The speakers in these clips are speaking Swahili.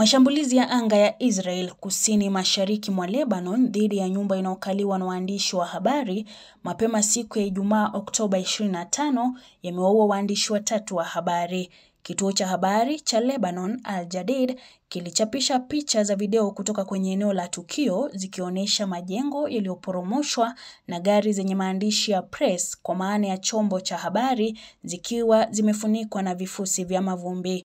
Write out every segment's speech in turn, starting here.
Mashambulizi ya anga ya Israel kusini mashariki mwa Lebanon dhidi ya nyumba inayokaliwa na waandishi wa habari mapema siku ya Ijumaa Oktoba 25 yamewaua waandishi watatu wa habari. Kituo cha habari cha Lebanon Al Jadid kilichapisha picha za video kutoka kwenye eneo la tukio zikionyesha majengo yaliyoporomoshwa na gari zenye maandishi ya press kwa maana ya chombo cha habari zikiwa zimefunikwa na vifusi vya mavumbi.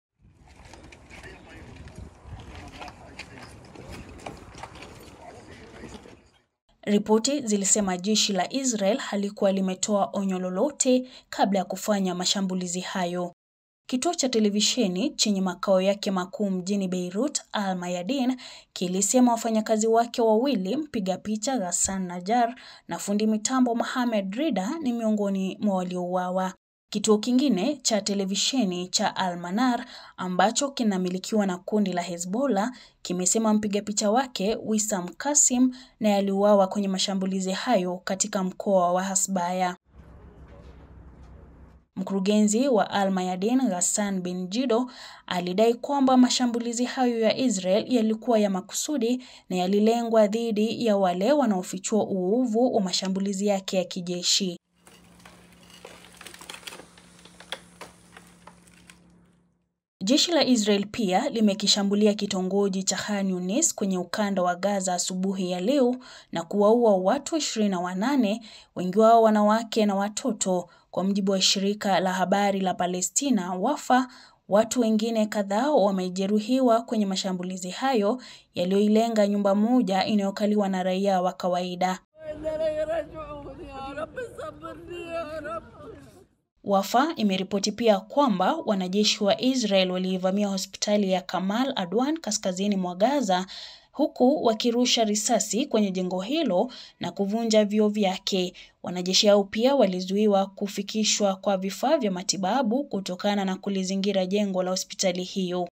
Ripoti zilisema jeshi la Israel halikuwa limetoa onyo lolote kabla ya kufanya mashambulizi hayo. Kituo cha televisheni chenye makao yake makuu mjini Beirut, Al Mayadin, kilisema wafanyakazi wake wawili, mpiga picha Ghassan Najjar na fundi mitambo Mohamed Rida ni miongoni mwa waliouawa. Kituo kingine cha televisheni cha Al-Manar ambacho kinamilikiwa na kundi la Hezbollah kimesema mpiga picha wake Wissam Kasim naye aliuawa kwenye mashambulizi hayo katika mkoa wa Hasbaya. Mkurugenzi wa al mayadin Ghassan bin Jido alidai kwamba mashambulizi hayo ya Israel yalikuwa ya makusudi na yalilengwa dhidi ya wale wanaofichua uovu wa mashambulizi yake ya kijeshi. Jeshi la Israel pia limekishambulia kitongoji cha Khan Yunis kwenye ukanda wa Gaza asubuhi ya leo na kuwaua watu 28, wengi wao wanawake na watoto, kwa mujibu wa shirika la habari la Palestina Wafa. Watu wengine kadhaa wamejeruhiwa kwenye mashambulizi hayo yaliyoilenga nyumba moja inayokaliwa na raia wa kawaida. Wafa imeripoti pia kwamba wanajeshi wa Israel waliivamia hospitali ya Kamal Adwan kaskazini mwa Gaza huku wakirusha risasi kwenye jengo hilo na kuvunja vioo vyake. Wanajeshi hao pia walizuiwa kufikishwa kwa vifaa vya matibabu kutokana na kulizingira jengo la hospitali hiyo.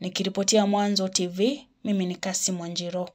Nikiripotia Mwanzo TV, mimi ni Kasi Mwanjiro.